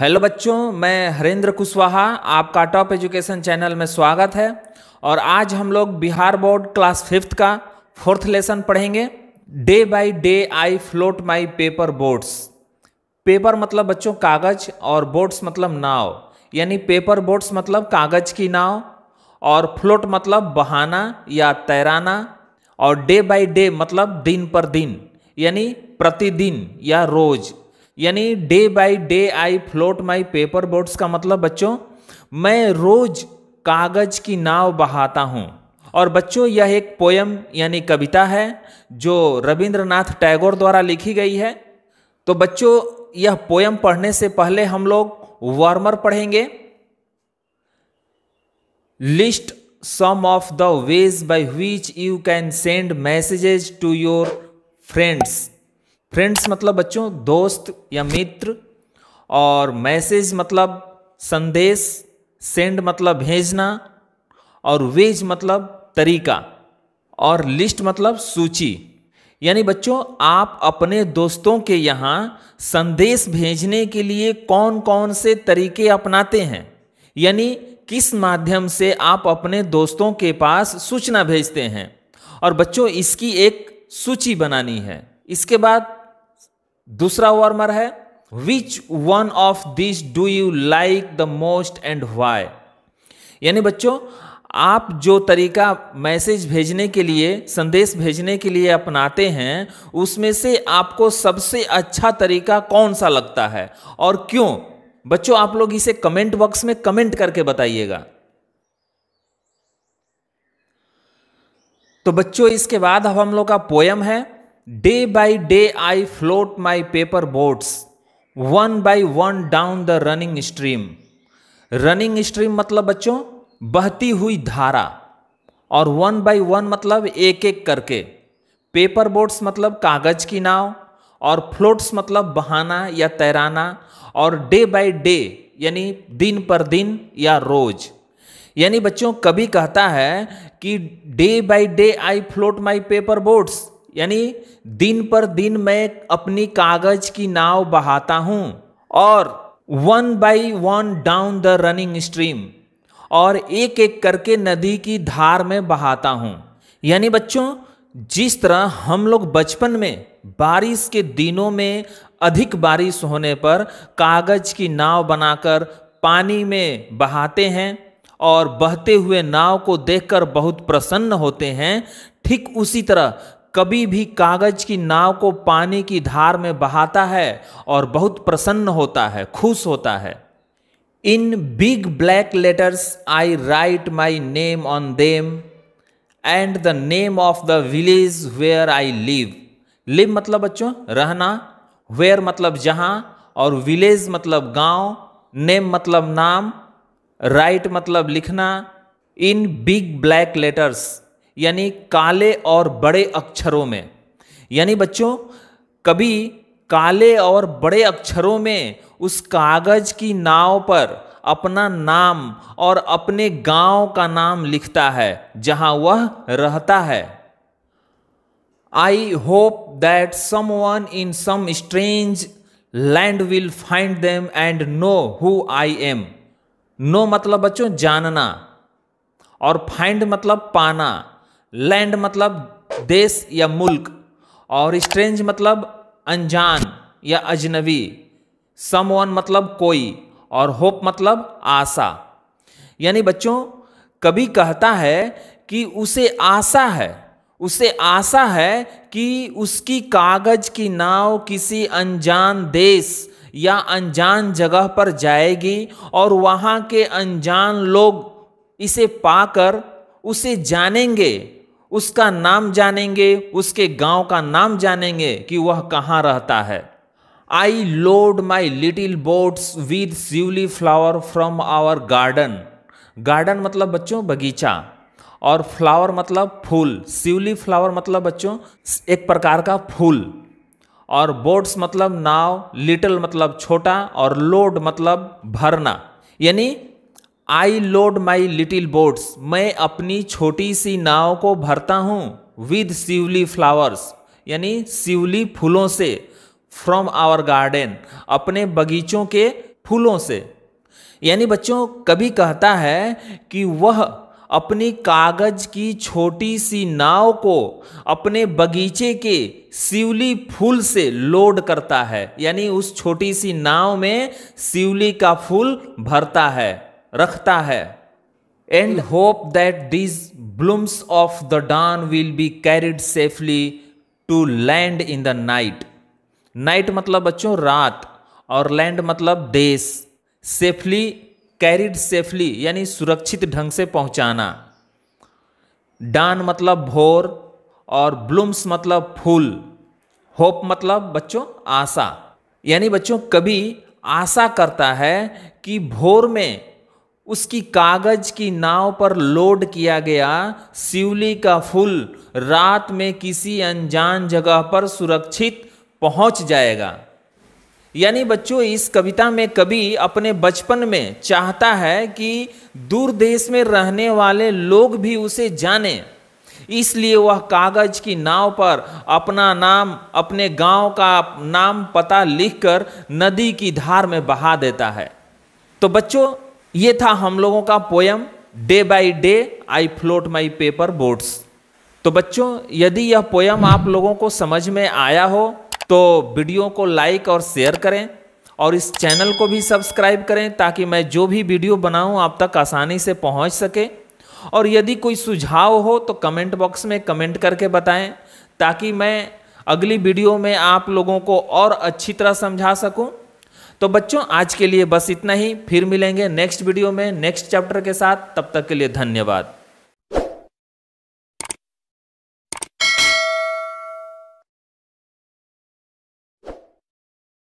hello बच्चों मैं हरेंद्र कुशवाहा आपका टॉप एजुकेशन चैनल में स्वागत है और आज हम लोग बिहार बोर्ड क्लास फिफ्थ का फोर्थ लेसन पढ़ेंगे day by day I float my paper boats paper मतलब बच्चों कागज और बोट्स मतलब नाव यानी पेपर बोट्स मतलब कागज की नाव और फ्लोट मतलब बहाना या तैराना और डे बाई डे मतलब दिन पर दिन यानी प्रतिदिन या रोज़ यानी day by day I float my paper boats का मतलब बच्चों मैं रोज कागज की नाव बहाता हूँ और बच्चों यह एक पोयम यानी कविता है जो रविंद्रनाथ टैगोर द्वारा लिखी गई है तो बच्चों यह पोयम पढ़ने से पहले हम लोग वार्मर पढ़ेंगे list some of the ways by which you can send messages to your friends friends मतलब बच्चों दोस्त या मित्र और मैसेज मतलब संदेश सेंड मतलब भेजना और वेज मतलब तरीका और लिस्ट मतलब सूची यानी बच्चों आप अपने दोस्तों के यहाँ संदेश भेजने के लिए कौन कौन से तरीके अपनाते हैं यानी किस माध्यम से आप अपने दोस्तों के पास सूचना भेजते हैं और बच्चों इसकी एक सूची बनानी है इसके बाद दूसरा वार्मर है which one of this do you like the most and why यानी बच्चों आप जो तरीका मैसेज भेजने के लिए संदेश भेजने के लिए अपनाते हैं उसमें से आपको सबसे अच्छा तरीका कौन सा लगता है और क्यों बच्चों आप लोग इसे कमेंट बॉक्स में कमेंट करके बताइएगा तो बच्चों इसके बाद अब हम लोग का पोयम है day by day I float my paper boats one by one down the running stream running stream मतलब बच्चों बहती हुई धारा और वन बाय वन मतलब एक एक करके पेपर बोट्स मतलब कागज की नाव और फ्लोट्स मतलब बहाना या तैराना और डे बाय डे यानी दिन पर दिन या रोज यानी बच्चों कभी कहता है कि day by day I float my paper boats यानी दिन पर दिन मैं अपनी कागज की नाव बहाता हूँ और one by one down the running stream और एक एक करके नदी की धार में बहाता हूँ यानी बच्चों जिस तरह हम लोग बचपन में बारिश के दिनों में अधिक बारिश होने पर कागज की नाव बनाकर पानी में बहाते हैं और बहते हुए नाव को देखकर बहुत प्रसन्न होते हैं ठीक उसी तरह कभी भी कागज की नाव को पानी की धार में बहाता है और बहुत प्रसन्न होता है खुश होता है in big black letters I write my name on them and the name of the village where I live live मतलब बच्चों रहना वेयर मतलब जहां और विलेज मतलब गांव नेम मतलब नाम राइट मतलब लिखना इन बिग ब्लैक लेटर्स यानी काले और बड़े अक्षरों में यानी बच्चों कभी काले और बड़े अक्षरों में उस कागज की नाव पर अपना नाम और अपने गांव का नाम लिखता है जहां वह रहता है I hope that someone in some strange land will find them and know who I am know मतलब बच्चों जानना और फाइंड मतलब पाना लैंड मतलब देश या मुल्क और स्ट्रेंज मतलब अनजान या अजनबी समवन मतलब कोई और होप मतलब आशा यानी बच्चों कभी कहता है कि उसे आशा है उसे आशा है कि उसकी कागज की नाव किसी अनजान देश या अनजान जगह पर जाएगी और वहाँ के अनजान लोग इसे पाकर उसे जानेंगे उसका नाम जानेंगे उसके गांव का नाम जानेंगे कि वह कहाँ रहता है I load my little boats with shiuli flower from our garden garden मतलब बच्चों बगीचा और फ्लावर मतलब फूल सीवली फ्लावर मतलब बच्चों एक प्रकार का फूल और बोट्स मतलब नाव लिटिल मतलब छोटा और लोड मतलब भरना यानी I load my little boats मैं अपनी छोटी सी नाव को भरता हूँ विद सिवली फ्लावर्स यानी सिवली फूलों से फ्रॉम आवर गार्डन अपने बगीचों के फूलों से यानी बच्चों कभी कहता है कि वह अपनी कागज की छोटी सी नाव को अपने बगीचे के सिवली फूल से लोड करता है यानी उस छोटी सी नाव में सिवली का फूल भरता है रखता है and hope that this blooms of the dawn will be carried safely to land in the night night मतलब बच्चों रात और लैंड मतलब देश सेफली कैरिड सेफली यानी सुरक्षित ढंग से पहुंचाना डान मतलब भोर और ब्लूम्स मतलब फूल होप मतलब बच्चों आशा यानी बच्चों कभी आशा करता है कि भोर में उसकी कागज की नाव पर लोड किया गया शिवली का फूल रात में किसी अनजान जगह पर सुरक्षित पहुंच जाएगा यानी बच्चों इस कविता में कवि अपने बचपन में चाहता है कि दूर देश में रहने वाले लोग भी उसे जाने इसलिए वह कागज की नाव पर अपना नाम अपने गांव का नाम पता लिखकर नदी की धार में बहा देता है तो बच्चों ये था हम लोगों का poem day by day I float my paper boards तो बच्चों यदि यह पोयम आप लोगों को समझ में आया हो तो वीडियो को लाइक और शेयर करें और इस चैनल को भी सब्सक्राइब करें ताकि मैं जो भी वीडियो बनाऊं आप तक आसानी से पहुंच सके और यदि कोई सुझाव हो तो कमेंट बॉक्स में कमेंट करके बताएं ताकि मैं अगली वीडियो में आप लोगों को और अच्छी तरह समझा सकूं तो बच्चों आज के लिए बस इतना ही फिर मिलेंगे नेक्स्ट वीडियो में नेक्स्ट चैप्टर के साथ तब तक के लिए धन्यवाद